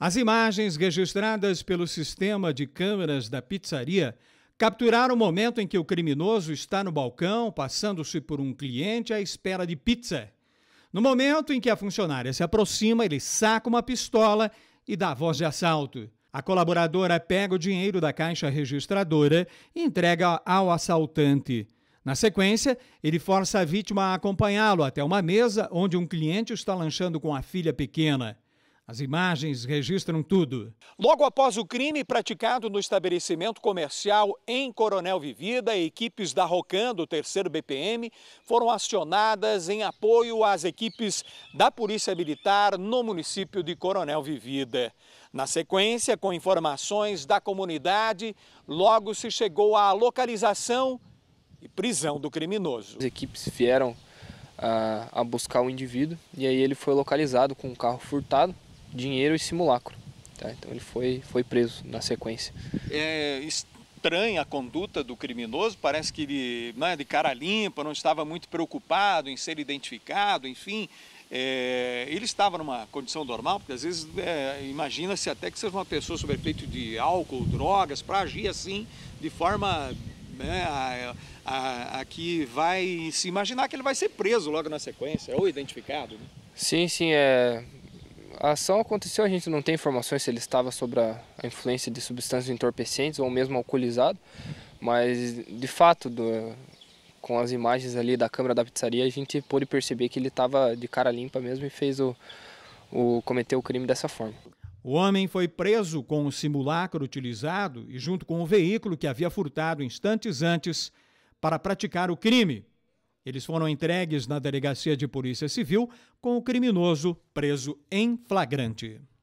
As imagens registradas pelo sistema de câmeras da pizzaria capturaram o momento em que o criminoso está no balcão, passando-se por um cliente à espera de pizza. No momento em que a funcionária se aproxima, ele saca uma pistola e dá voz de assalto. A colaboradora pega o dinheiro da caixa registradora e entrega ao assaltante. Na sequência, ele força a vítima a acompanhá-lo até uma mesa onde um cliente está lanchando com a filha pequena. As imagens registram tudo. Logo após o crime praticado no estabelecimento comercial em Coronel Vivida, equipes da Rocan, do 3 BPM, foram acionadas em apoio às equipes da Polícia Militar no município de Coronel Vivida. Na sequência, com informações da comunidade, logo se chegou à localização e prisão do criminoso. As equipes vieram a, ah, a buscar o indivíduo e aí ele foi localizado com um carro furtado dinheiro e simulacro. Tá? Então ele foi, foi preso na sequência. É estranha a conduta do criminoso, parece que ele, né, de cara limpa, não estava muito preocupado em ser identificado, enfim. É, ele estava numa condição normal, porque às vezes é, imagina-se até que seja uma pessoa sob efeito de álcool, drogas, para agir assim de forma né, a, a, a, que vai se imaginar que ele vai ser preso logo na sequência, ou identificado. Né? Sim, sim, é, a ação aconteceu, a gente não tem informações se ele estava sob a, influência de substâncias entorpecentes ou mesmo alcoolizado, mas de fato, do, com as imagens ali da câmera da pizzaria, a gente pôde perceber que ele estava de cara limpa mesmo e fez o, o cometeu o crime dessa forma. O homem foi preso com o simulacro utilizado e junto com o veículo que havia furtado instantes antes para praticar o crime. Eles foram entregues na delegacia de polícia civil com o criminoso preso em flagrante.